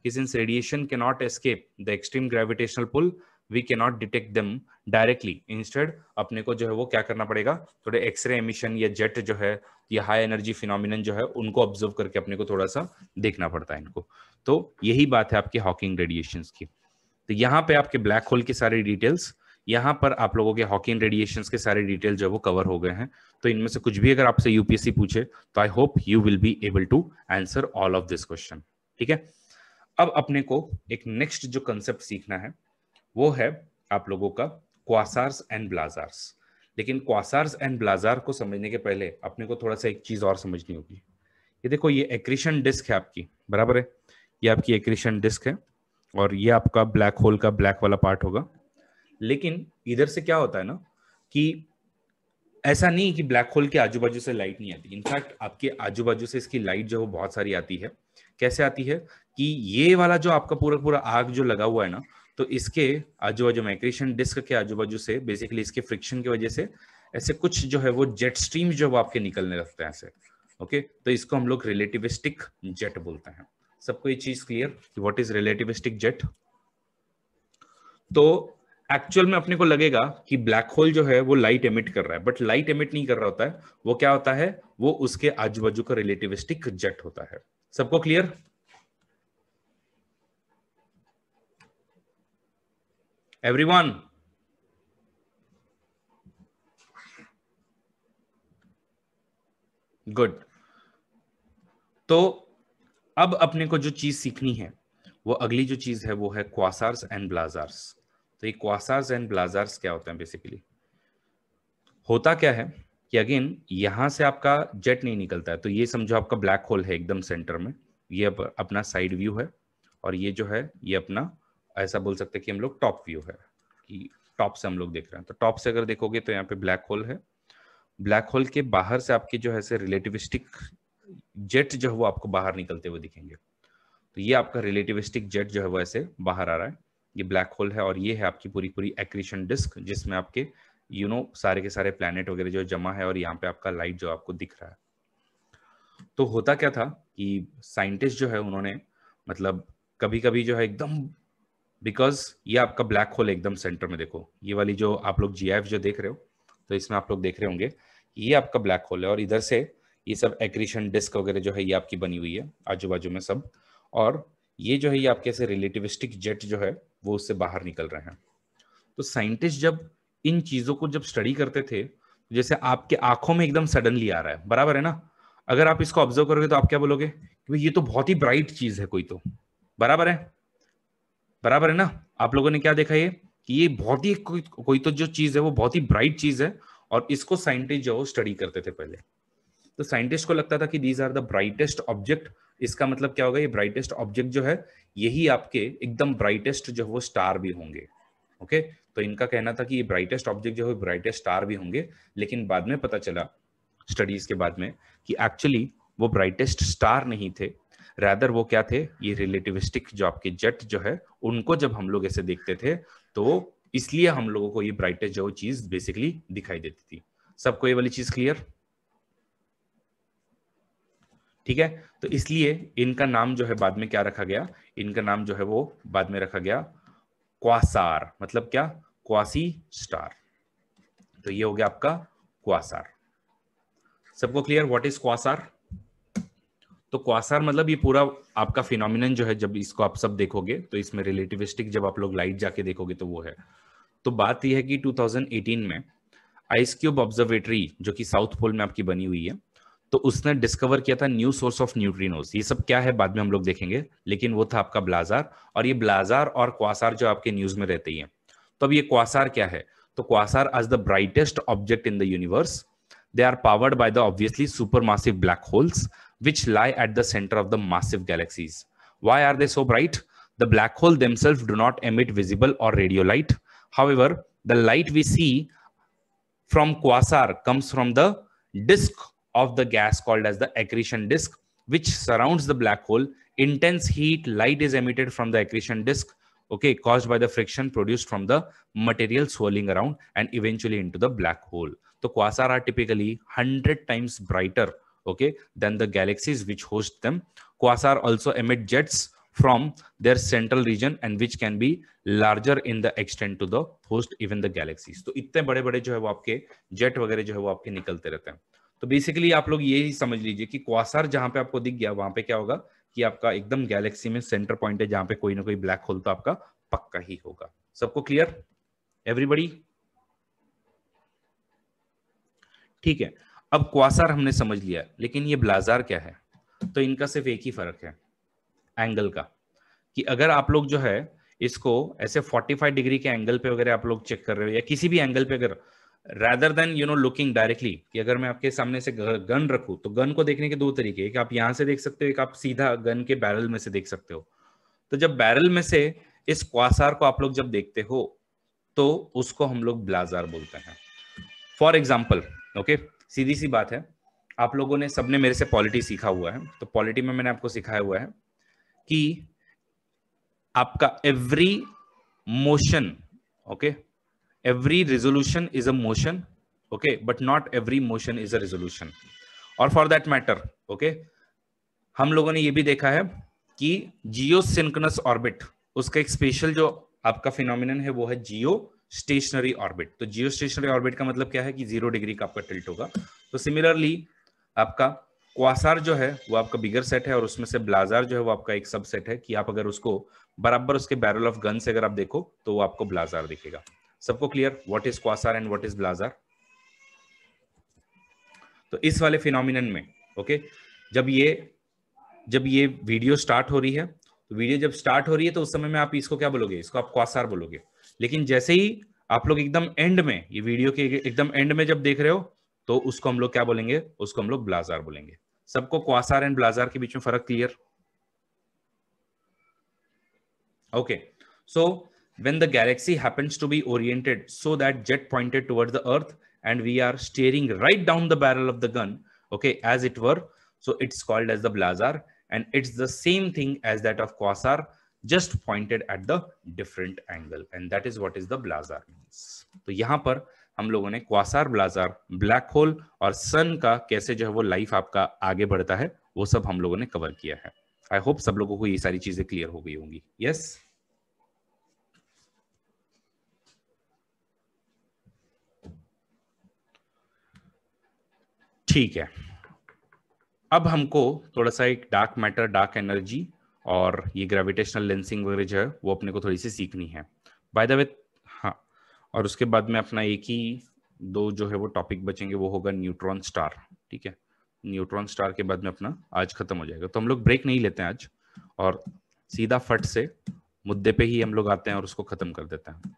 कि since radiation can not escape the extreme gravitational pull we can not detect them directly instead अपने को जो है वो क्या करना पड़ेगा थोड़े एक्सरे एमिशन या जेट जो है या हाई एनर्जी फिनोमिनन जो है उनको ऑब्जर्व करके अपने को थोड़ा सा देखना पड़ता है इनको तो यही बात है आपके हॉकिंग रेडिएशन की तो यहाँ पे आपके ब्लैक होल के सारे डिटेल्स यहाँ पर आप लोगों के हॉकिंग रेडिएशन के सारे डिटेल जो है वो कवर हो गए हैं तो इनमें से कुछ भी अगर आपसे यूपीएससी पूछे तो I hope you will be able to answer all of this question ठीक है अब अपने को एक नेक्स्ट जो कंसेप्ट सीखना है वो है आप लोगों का क्वासार्स एंड ब्लाजार्स लेकिन क्वासार्स एंड ब्लाजार को समझने के पहले अपने को थोड़ा सा एक चीज़ और समझनी होगी ये देखो ये एक्रिशन डिस्क है आपकी बराबर है ये आपकी एक्रिशन डिस्क है और ये आपका ब्लैक होल का ब्लैक वाला पार्ट होगा लेकिन इधर से क्या होता है ना कि ऐसा नहीं कि ब्लैक होल के आजू बाजू से लाइट नहीं आती इनफैक्ट आपके आजू बाजू से इसकी लाइट जो है बहुत सारी आती है कैसे आती है कि ये वाला जो आपका पूरा पूरा आग जो लगा हुआ है ना तो इसके आजू बाजू माइग्रेशन डिस्क के आजू बाजू से बेसिकली इसके फ्रिक्शन की वजह से ऐसे कुछ जो है वो जेट स्ट्रीम जो है आपके निकलने लगते हैं ऐसे ओके तो इसको हम लोग रिलेटिविस्टिक जेट बोलते हैं सबको ये चीज clear what is relativistic jet तो एक्चुअल में अपने को लगेगा कि ब्लैक होल जो है वो लाइट एमिट कर रहा है बट लाइट एमिट नहीं कर रहा होता है वो क्या होता है वो उसके आजू बाजू का रिलेटिविस्टिक जेट होता है सबको क्लियर everyone गुड तो अब अपने को जो चीज सीखनी है वो अगली जो चीज है वो है क्वासार्स एंड ब्लाजार्स तो ये क्वासार्स एंड ब्लाजार्स क्या होते हैं बेसिकली होता क्या है कि अगेन यहां से आपका जेट नहीं निकलता है तो ये समझो आपका ब्लैक होल है एकदम सेंटर में ये अपना साइड व्यू है और ये जो है ये अपना ऐसा बोल सकते हैं कि हम लोग टॉप व्यू है कि टॉप से हम लोग देख रहे हैं तो टॉप से अगर देखोगे तो यहाँ पे ब्लैक होल है ब्लैक होल के बाहर से आपके जो है से रिलेटिविस्टिक जेट जो है वो आपको बाहर निकलते हुए दिखेंगे तो ये आपका रिलेटिविस्टिक जेट जो है वो ऐसे बाहर आ रहा है ये ब्लैक होल है और ये है आपकी पूरी पूरी एक्रीशन डिस्क जिसमें आपके यू you नो know, सारे के सारे प्लैनेट वगैरह जो जमा है और यहाँ पे आपका लाइट जो आपको दिख रहा है तो होता क्या था कि साइंटिस्ट जो है उन्होंने मतलब कभी कभी जो है एकदम बिकॉज ये आपका ब्लैक होल एकदम सेंटर में देखो ये वाली जो आप लोग जी जो देख रहे हो तो इसमें आप लोग देख रहे होंगे ये आपका ब्लैक होल है और इधर से ये सब एक्रीशन डिस्क वगैरह जो है ये आपकी बनी हुई है आजू बाजू में सब और ये जो है ये आपके ऐसे रिलेटिविस्टिक जेट जो है वो उससे बाहर निकल रहे हैं तो साइंटिस्ट जब इन चीज़ों को जब स्टडी करते थे जैसे आपके आंखों में एकदम सडनली आ रहा है बराबर है ना अगर आप इसको ऑब्जर्व करोगे तो आप क्या बोलोगे कि ये तो बहुत ही ब्राइट चीज़ है कोई तो बराबर है बराबर है ना आप लोगों ने क्या देखा ये कि ये बहुत ही कोई, कोई तो जो चीज है वो बहुत ही ब्राइट चीज है और इसको साइंटिस्ट जो स्टडी करते थे पहले तो साइंटिस्ट को लगता था कि these are the brightest object इसका मतलब क्या होगा ये ब्राइटेस्ट ऑब्जेक्ट जो है यही आपके एकदम ब्राइटेस्ट जो है वो स्टार भी होंगे ओके तो इनका कहना था कि ये ब्राइटेस्ट ऑब्जेक्ट जो है ब्राइटेस्ट स्टार भी होंगे लेकिन बाद में पता चला स्टडीज के बाद में कि एक्चुअली वो ब्राइटेस्ट स्टार नहीं थे रैदर वो क्या थे ये रिलेटिविस्टिक जो आपके जट जो है उनको जब हम लोग ऐसे देखते थे तो इसलिए हम लोगों को ये ब्राइटेस्ट जो चीज बेसिकली दिखाई देती थी सबको ये वाली चीज क्लियर ठीक है तो इसलिए इनका नाम जो है बाद में क्या रखा गया इनका नाम जो है वो बाद में रखा गया क्वासार मतलब क्या क्वासी स्टार तो ये हो गया आपका क्वासार सबको क्लियर व्हाट इज क्वासार तो क्वासार मतलब ये पूरा आपका फिनोमिन जो है जब इसको आप सब देखोगे तो इसमें रिलेटिविस्टिक जब आप लोग लाइट जाके देखोगे तो वो है तो बात यह है कि 2018 में आइस क्यूब ऑब्जर्वेटरी जो कि साउथ पोल में आपकी बनी हुई है तो उसने डिस्कवर किया था न्यू सोर्स ऑफ न्यूट्रिनोज ये सब क्या है बाद में हम लोग देखेंगे लेकिन वो था आपका ब्लाजार और ये ब्लाजार और क्वासार जो आपके न्यूज में रहते हैं तो अब ये क्वासार क्या है तो quasar as the brightest object in the universe they are powered by the obviously supermassive black holes which lie at the center of the massive galaxies. Why are they so bright? The black hole themselves do not emit visible or radio light. However, the light we see from quasar comes from the disk of the gas called as the accretion disk, which surrounds the black hole. Intense heat, light is emitted from the accretion disk, okay, caused by the friction produced from the material swirling around and eventually into the black hole. The quasar are typically 100 times brighter okay, than the galaxies which host them. Quasars also emit jets from their central region and which can be larger in the extent to the host even the galaxies. तो इतने बड़े बड़े जो है वो आपके jet वगैरह जो है वो आपके निकलते रहते हैं तो बेसिकली आप लोग ये ही समझ लीजिए कि क्वासार जहां पे आपको दिख गया वहां पे क्या होगा कि आपका एकदम गैलेक्सी में सेंटर पॉइंट है जहां पे कोई ना कोई ब्लैक होल तो आपका पक्का ही होगा सबको क्लियर एवरीबडी ठीक है अब क्वासार हमने समझ लिया लेकिन ये ब्लाजार क्या है तो इनका सिर्फ एक ही फर्क है एंगल का कि अगर आप लोग जो है इसको ऐसे 45 डिग्री के एंगल पे वगैरह आप लोग चेक कर रहे हो या किसी भी एंगल पे अगर rather than you know looking directly कि अगर मैं आपके सामने से गन रखूं तो गन को देखने के दो तरीके एक आप यहाँ से देख सकते हो एक आप सीधा गन के बैरल में से देख सकते हो तो जब बैरल में से इस क्वासार को आप लोग जब देखते हो तो उसको हम लोग ब्लाजार बोलते हैं फॉर एग्जाम्पल ओके okay? सीधी सी बात है आप लोगों ने सबने मेरे से पॉलिटी सीखा हुआ है तो पॉलिटी में मैंने आपको सिखाया हुआ है कि आपका every motion okay every resolution is a motion okay but not every motion is a resolution और फॉर दैट मैटर ओके हम लोगों ने ये भी देखा है कि जियो सिंकनस ऑर्बिट उसका एक स्पेशल जो आपका फिनोमिनन है वो है जियो स्टेशनरी ऑर्बिट तो जियो स्टेशनरी ऑर्बिट का मतलब क्या है कि जीरो डिग्री का आपका टिल्ट होगा तो सिमिलरली आपका क्वासार जो है वो आपका बिगर सेट है और उसमें से ब्लाजार जो है वो आपका एक सबसेट है कि आप अगर उसको बराबर उसके बैरल ऑफ गन से अगर आप देखो तो वो आपको ब्लाजार दिखेगा सबको clear what is quasar and what is blazar तो इस वाले फिनोमिन में ओके जब ये जब ये वीडियो स्टार्ट हो रही है तो वीडियो जब स्टार्ट हो रही है तो उस समय में आप इसको क्या बोलोगे इसको आप क्वासार बोलोगे लेकिन जैसे ही आप लोग एकदम एंड में ये वीडियो के एकदम एंड में जब देख रहे हो तो उसको हम लोग क्या बोलेंगे उसको हम लोग ब्लाजार बोलेंगे सबको क्वासार एंड ब्लाजार के बीच में फर्क clear okay so when the galaxy happens to be oriented so that jet pointed toward the earth and we are staring right down the barrel of the gun okay as it were so it's called as the blazar and it's the same thing as that of quasar just pointed at the different angle and that is what is the blazar means तो यहाँ पर हम लोगों ने Quasar ब्लाजार black hole और सन का कैसे जो है वो लाइफ आपका आगे बढ़ता है वो सब हम लोगों ने कवर किया है आई होप सब लोगों को ये सारी चीजें क्लियर हो गई होंगी यस yes? ठीक है अब हमको थोड़ा सा एक डार्क मैटर डार्क एनर्जी और ये ग्रेविटेशनल लेंसिंग वगैरह जो है वो अपने को थोड़ी सी सीखनी है बाय द वे हाँ और उसके बाद में अपना एक ही दो जो है वो टॉपिक बचेंगे वो होगा न्यूट्रॉन स्टार ठीक है न्यूट्रॉन स्टार के बाद में अपना आज खत्म हो जाएगा तो हम लोग ब्रेक नहीं लेते हैं आज और सीधा फट से मुद्दे पे ही हम लोग आते हैं और उसको खत्म कर देते हैं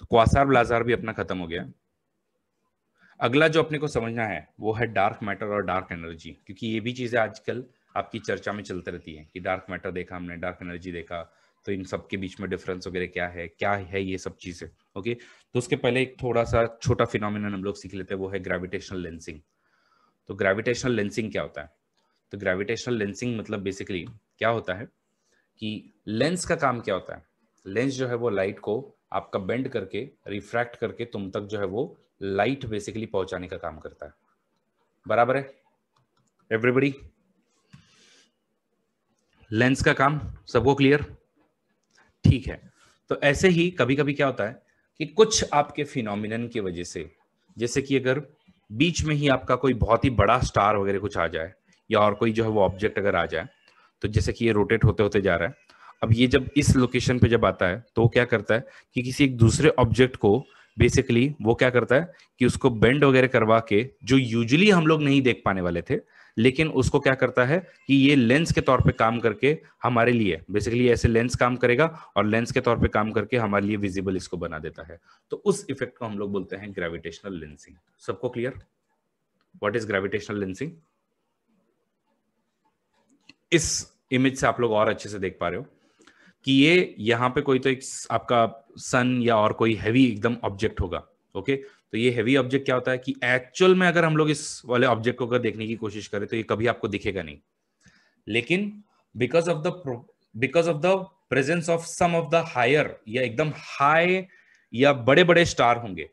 तो क्वासार ब्लाजार भी अपना खत्म हो गया अगला जो अपने को समझना है वो है डार्क मैटर और डार्क एनर्जी क्योंकि ये भी चीजें आजकल आपकी चर्चा में चलते रहती है कि डार्क मैटर देखा हमने डार्क एनर्जी देखा तो इन सब के बीच में डिफरेंस वगैरह क्या है क्या है ये सब चीजें ओके तो उसके पहले एक थोड़ा सा छोटा फिनोमिन हम लोग सीख लेते हैं वो है ग्रेविटेशनल लेंसिंग तो ग्रेविटेशनल लेंसिंग क्या होता है तो ग्रेविटेशनल लेंसिंग मतलब बेसिकली क्या होता है कि लेंस का काम क्या होता है लेंस जो है वो लाइट को आपका बेंड करके रिफ्रैक्ट करके तुम तक जो है वो लाइट बेसिकली पहुंचाने का काम करता है बराबर है एवरीबडी लेंस का काम सबको क्लियर ठीक है तो ऐसे ही कभी कभी क्या होता है कि कुछ आपके फिनोमिनन की वजह से जैसे कि अगर बीच में ही आपका कोई बहुत ही बड़ा स्टार वगैरह कुछ आ जाए या और कोई जो है वो ऑब्जेक्ट अगर आ जाए तो जैसे कि ये रोटेट होते होते जा रहा है अब ये जब इस लोकेशन पे जब आता है तो वो क्या करता है कि किसी एक दूसरे ऑब्जेक्ट को बेसिकली वो क्या करता है कि उसको बेंड वगैरह करवा के जो यूजली हम लोग नहीं देख पाने वाले थे लेकिन उसको क्या करता है कि ये लेंस के तौर पे काम करके हमारे लिए बेसिकली ऐसे लेंस काम करेगा और लेंस के तौर पे काम करके हमारे लिए विजिबल इसको बना देता है तो उस इफेक्ट को हम लोग बोलते हैं ग्रेविटेशनल लेंसिंग सबको clear what is gravitational lensing इस इमेज से आप लोग और अच्छे से देख पा रहे हो कि ये यहां पे कोई तो एक आपका सन या और कोई हैवी एकदम ऑब्जेक्ट होगा ओके okay? तो ये हैवी ऑब्जेक्ट क्या होता है कि एक्चुअल में अगर हम लोग इस वाले ऑब्जेक्ट को अगर देखने की कोशिश करें तो ये कभी आपको दिखेगा नहीं लेकिन because of the because of the presence of some of the higher या एकदम हाई या बड़े बड़े स्टार होंगे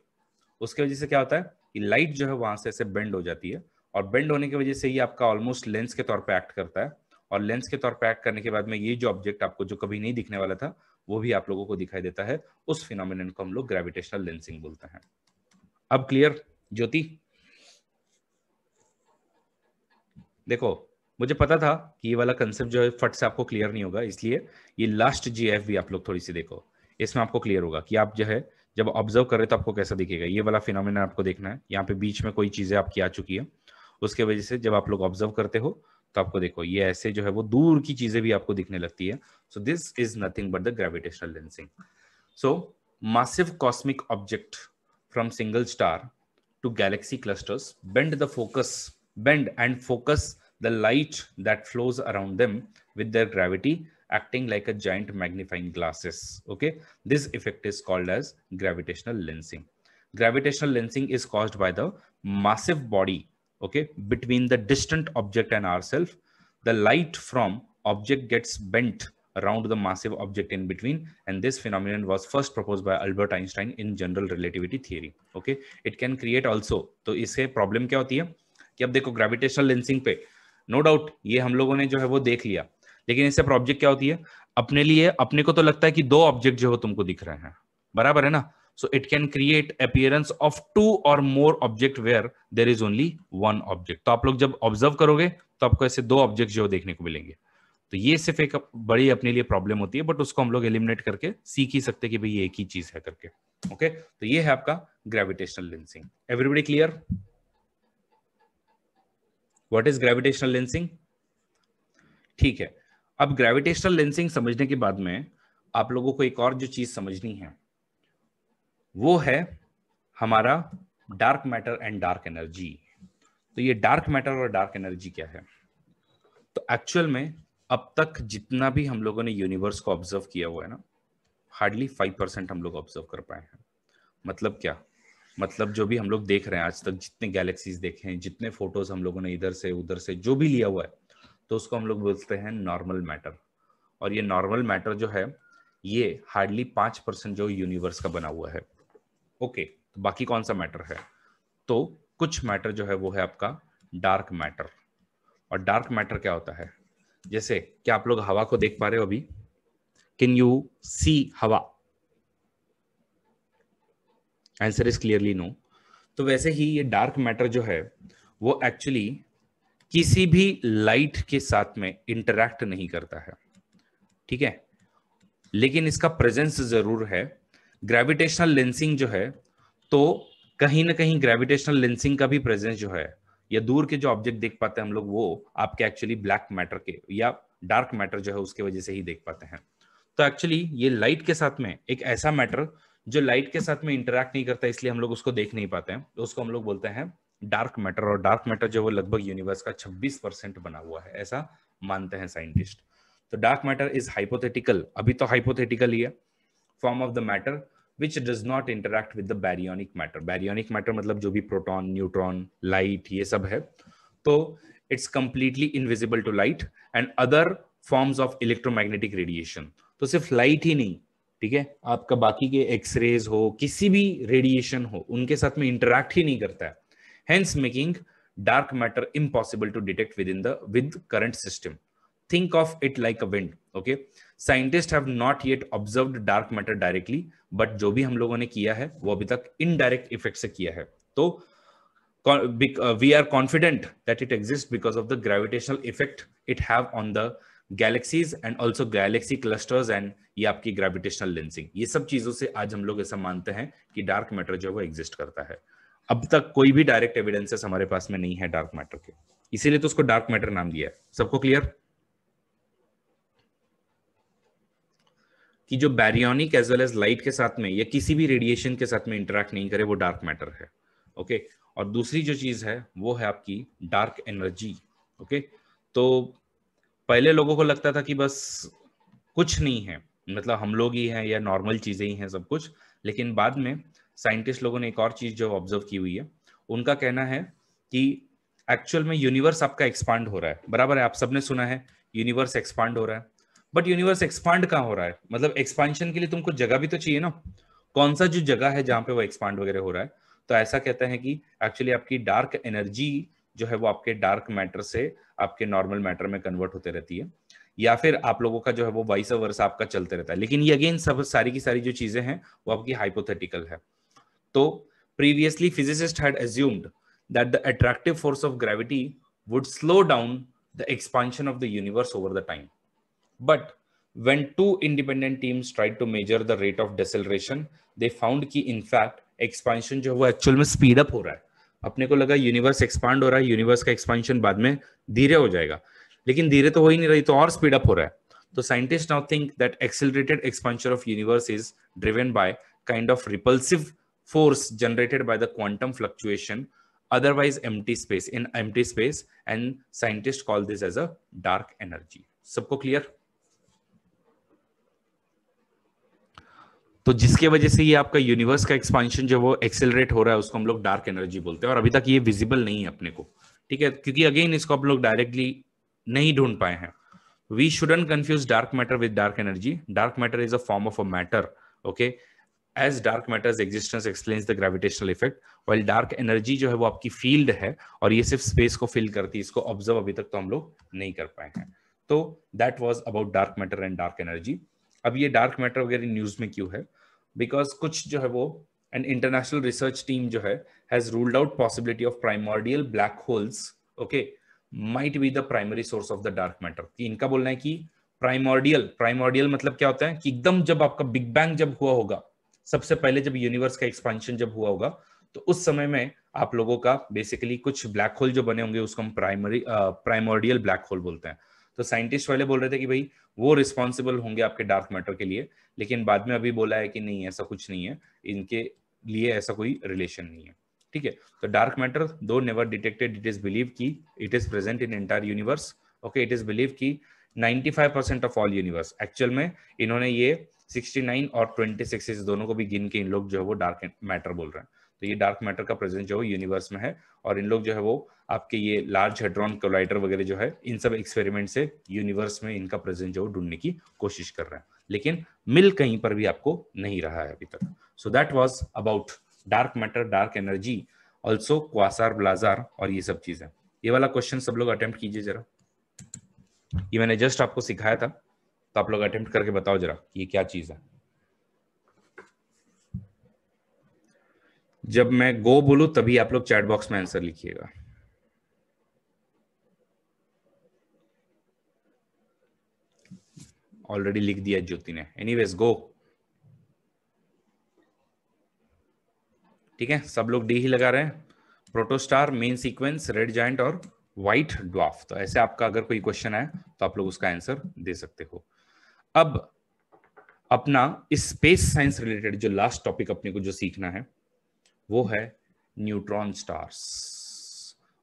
उसके वजह से क्या होता है कि लाइट जो है वहां से ऐसे बेंड हो जाती है और बेंड होने की वजह से ये आपका ऑलमोस्ट लेंस के तौर पर एक्ट करता है और लेंस के तौर पर एक्ट करने के बाद में ये जो ऑब्जेक्ट आपको जो कभी नहीं दिखने वाला था वो भी आप लोगों को दिखाई देता है उस फिनोमिनन को हम लोग ग्रेविटेशनल लेंसिंग बोलते हैं अब क्लियर ज्योति देखो मुझे पता था कि ये वाला कंसेप्ट जो है फट से आपको क्लियर नहीं होगा इसलिए ये लास्ट जीएफ भी आप लोग थोड़ी सी देखो इसमें आपको क्लियर होगा कि आप जो है जब ऑब्जर्व कर रहे तो आपको कैसा दिखेगा ये वाला फिनोमिना आपको देखना है यहाँ पे बीच में कोई चीजें आपकी आ चुकी है उसके वजह से जब आप लोग ऑब्जर्व करते हो तो आपको देखो ये ऐसे जो है वो दूर की चीजें भी आपको दिखने लगती है so this is nothing but the gravitational lensing so massive cosmic object from single star to galaxy clusters, bend the focus, bend and focus the light that flows around them with their gravity acting like a giant magnifying glasses. Okay, this effect is called as gravitational lensing. Gravitational lensing is caused by the massive body, okay, between the distant object and ourselves. The light from object gets bent around the massive object in between. And this phenomenon was first proposed by Albert Einstein in general relativity theory. Okay, it can create also. तो इससे problem kya hoti hai ki ab dekho gravitational lensing pe no doubt ye hum logo ne jo hai wo dekh liya lekin isse object kya hoti hai apne liye apne ko to lagta hai ki do object jo ho tumko dikh rahe hain barabar hai na so it can create appearance of two or more object where there is only one object to aap log jab observe karoge to aapko aise do object jo dekhne ko milenge तो ये सिर्फ एक बड़ी अपने लिए problem होती है but उसको हम लोग एलिमिनेट करके सीख ही सकते कि भाई ये एक ही चीज है करके ओके तो ये है आपका gravitational lensing everybody clear what is gravitational lensing ठीक है अब ग्रेविटेशनल लेंसिंग समझने के बाद में आप लोगों को एक और जो चीज समझनी है वो है हमारा dark matter and dark energy तो ये डार्क मैटर और डार्क एनर्जी क्या है तो एक्चुअल में अब तक जितना भी हम लोगों ने यूनिवर्स को ऑब्जर्व किया हुआ है ना हार्डली फाइव परसेंट हम लोग ऑब्जर्व कर पाए हैं मतलब क्या मतलब जो भी हम लोग देख रहे हैं आज तक जितने गैलेक्सीज देखे हैं जितने फोटोज हम लोगों ने इधर से उधर से जो भी लिया हुआ है तो उसको हम लोग बोलते हैं नॉर्मल मैटर और ये नॉर्मल मैटर जो है ये हार्डली पाँच परसेंट जो यूनिवर्स का बना हुआ है ओके तो बाकी कौन सा मैटर है तो कुछ मैटर जो है वो है आपका डार्क मैटर और डार्क मैटर क्या होता है जैसे क्या आप लोग हवा को देख पा रहे हो अभी कैन यू सी हवा आंसर इज क्लियरली नो तो वैसे ही ये डार्क मैटर जो है वो एक्चुअली किसी भी लाइट के साथ में इंटरैक्ट नहीं करता है ठीक है लेकिन इसका प्रेजेंस जरूर है ग्रेविटेशनल लेंसिंग जो है तो कहीं ना कहीं ग्रेविटेशनल लेंसिंग का भी प्रेजेंस जो है या दूर के जो ऑब्जेक्ट देख पाते हैं हम लोग वो आपके एक्चुअली ब्लैक मैटर के या डार्क मैटर जो है उसके वजह से ही देख पाते हैं तो एक्चुअली ये लाइट के साथ में एक ऐसा मैटर जो लाइट के साथ में इंटरेक्ट नहीं करता इसलिए हम लोग उसको देख नहीं पाते हैं तो उसको हम लोग बोलते हैं डार्क मैटर और डार्क मैटर जो वो लगभग यूनिवर्स का 26 परसेंट बना हुआ है ऐसा मानते हैं साइंटिस्ट तो डार्क मैटर इज हाइपोथेटिकल अभी तो हाइपोथेटिकल ही है form of the matter which does not interact with the baryonic matter baryonic matter मतलब जो भी प्रोटॉन न्यूट्रॉन लाइट ये सब है तो it's completely invisible to light and other forms of electromagnetic radiation तो सिर्फ लाइट ही नहीं ठीक है आपका बाकी के एक्सरेज हो किसी भी रेडिएशन हो उनके साथ में इंटरैक्ट ही नहीं करता है hence making dark matter impossible to detect within the with current system think of it like a wind okay scientist have not yet observed dark matter directly but जो भी हम लोगों ने किया है वो अभी तक इनडायरेक्ट इफेक्ट से किया है तो we are confident that it exist because of the gravitational effect it have on the galaxies and also galaxy clusters and ये आपकी ग्रेविटेशनल लेंसिंग ये सब चीजों से आज हम लोग ऐसा मानते हैं कि डार्क मैटर जो है वो एग्जिस्ट करता है अब तक कोई भी डायरेक्ट एविडेंसेस हमारे पास में नहीं है डार्क मैटर के इसीलिए तो उसको डार्क मैटर नाम दिया है सबको क्लियर कि जो baryonic as well as light के साथ में या किसी भी रेडिएशन के साथ में इंटरेक्ट नहीं करे वो डार्क मैटर है ओके okay? और दूसरी जो चीज है वो है आपकी डार्क एनर्जी ओके तो पहले लोगों को लगता था कि बस कुछ नहीं है मतलब हम लोग ही हैं या नॉर्मल चीजें ही हैं सब कुछ लेकिन बाद में साइंटिस्ट लोगों ने एक और चीज जो ऑब्जर्व की हुई है उनका कहना है कि एक्चुअल में यूनिवर्स आपका एक्सपांड हो रहा है बराबर है आप सबने सुना है यूनिवर्स एक्सपांड हो रहा है बट यूनिवर्स एक्सपांड कहाँ हो रहा है मतलब एक्सपांशन के लिए तुमको जगह भी तो चाहिए ना कौन सा जो जगह है जहां पे वो एक्सपांड वगैरह हो रहा है तो ऐसा कहता है कि एक्चुअली आपकी डार्क एनर्जी जो है वो आपके डार्क मैटर से आपके नॉर्मल मैटर में कन्वर्ट होते रहती है या फिर आप लोगों का जो है वो वाइस वर्ष आपका चलते रहता है लेकिन ये अगेन सब सारी की सारी जो चीजें हैं वो आपकी हाइपोथेटिकल है तो previously physicist had assumed that the attractive force of gravity would slow down the expansion of the universe over the time But when two independent teams tried to measure the rate of deceleration, they found कि in fact expansion जो है वो actual में speed up हो रहा है अपने को लगा यूनिवर्स एक्सपांड हो रहा है यूनिवर्स का एक्सपांशन बाद में धीरे हो जाएगा लेकिन धीरे तो हो ही नहीं रही तो और स्पीड अप हो रहा है तो scientist now think that accelerated expansion of universe is driven by kind of repulsive force generated by the quantum fluctuation otherwise empty space in empty space and scientists call this as a dark energy sabko clear तो जिसके वजह से ये आपका universe का expansion जो वो accelerate हो रहा है उसको हम लोग डार्क एनर्जी बोलते हैं और अभी तक ये विजिबल नहीं है अपने को ठीक है क्योंकि अगेन इसको आप लोग डायरेक्टली नहीं ढूंढ पाए हैं we shouldn't confuse dark matter with dark energy dark matter is a form of a matter okay as dark matter existence explains the gravitational effect well dark energy जो है वो आपकी फील्ड है और ये सिर्फ स्पेस को फिल करती है इसको ऑब्जर्व अभी तक तो हम लोग नहीं कर पाए हैं तो that was about dark matter and dark energy अब ये डार्क मैटर वगैरह न्यूज में क्यों है बिकॉज कुछ जो है वो एंड इंटरनेशनल रिसर्च टीम जो है has ruled out possibility of primordial black holes okay might be the primary source of the dark matter कि इनका बोलना है कि प्राइमोर्डियल प्राइमोर्डियल मतलब क्या होता है कि एकदम जब आपका बिग बैंग जब हुआ होगा सबसे पहले जब यूनिवर्स का एक्सपांशन जब हुआ होगा तो उस समय में आप लोगों का बेसिकली कुछ ब्लैक होल जो बने होंगे उसको हम प्राइमरी प्राइमोर्डियल ब्लैक होल बोलते हैं तो साइंटिस्ट वाले बोल रहे थे कि भाई वो रिस्पॉन्सिबल होंगे आपके डार्क मैटर के लिए लेकिन बाद में अभी बोला है कि नहीं ऐसा कुछ नहीं है इनके लिए ऐसा कोई रिलेशन नहीं है ठीक है तो dark matter though never detected it is believe की it is present in entire universe okay it is believe की 95 percent of all universe actual में इन्होंने ये 69 और 26 इस दोनों को भी गिन के इन लोग जो है वो डार्क मैटर बोल रहे हैं तो ये डार्क मैटर का प्रेजेंस जो है यूनिवर्स में है और इन लोग जो है वो आपके ये लार्ज हेड्रॉन कोलाइडर वगैरह जो है इन सब एक्सपेरिमेंट से यूनिवर्स में इनका प्रेजेंस जो है ढूंढने की कोशिश कर रहे हैं लेकिन मिल कहीं पर भी आपको नहीं रहा है अभी तक so that was about dark matter dark energy also quasar blazar और ये सब चीजें ये वाला क्वेश्चन सब लोग अटेम्प्ट कीजिए जरा ये मैंने जस्ट आपको सिखाया था तो आप लोग अटेम्प्ट करके बताओ जरा ये क्या चीज है जब मैं गो बोलू तभी आप लोग चैट बॉक्स में आंसर लिखिएगा ऑलरेडी लिख दिया ज्योति ने एनीवेज गो ठीक है सब लोग डी ही लगा रहे हैं protostar main sequence red giant और व्हाइट ड्वाफ तो ऐसे आपका अगर कोई क्वेश्चन है तो आप लोग उसका आंसर दे सकते हो अब अपना स्पेस साइंस रिलेटेड जो लास्ट टॉपिक अपने को जो सीखना है वो है न्यूट्रॉन स्टार्स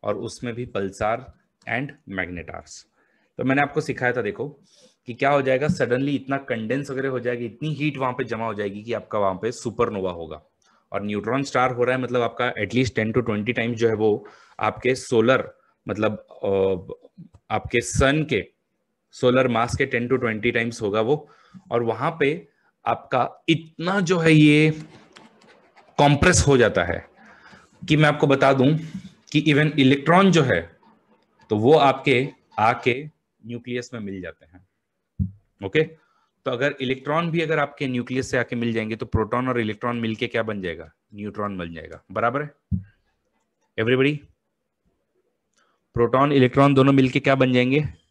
और उसमें भी पल्सार एंड मैग्नेटार्स तो मैंने आपको सिखाया था देखो कि क्या हो जाएगा सडनली इतना कंडेंस वगैरह हो जाएगी इतनी हीट वहां पे जमा हो जाएगी कि आपका वहां पे सुपरनोवा होगा और न्यूट्रॉन स्टार हो रहा है मतलब आपका at least ten to twenty times जो है वो आपके सोलर मतलब आपके सन के सोलर मास के टेन टू ट्वेंटी टाइम्स होगा वो और वहां पे आपका इतना जो है ये कॉम्प्रेस हो जाता है कि मैं आपको बता दूं कि इवन इलेक्ट्रॉन जो है तो वो आपके आके न्यूक्लियस में मिल जाते हैं ओके तो अगर इलेक्ट्रॉन भी अगर आपके न्यूक्लियस से आके मिल जाएंगे तो प्रोटॉन और इलेक्ट्रॉन मिलके क्या बन जाएगा न्यूट्रॉन बन जाएगा बराबर है एवरीबडी प्रोटॉन इलेक्ट्रॉन दोनों मिलके क्या बन जाएंगे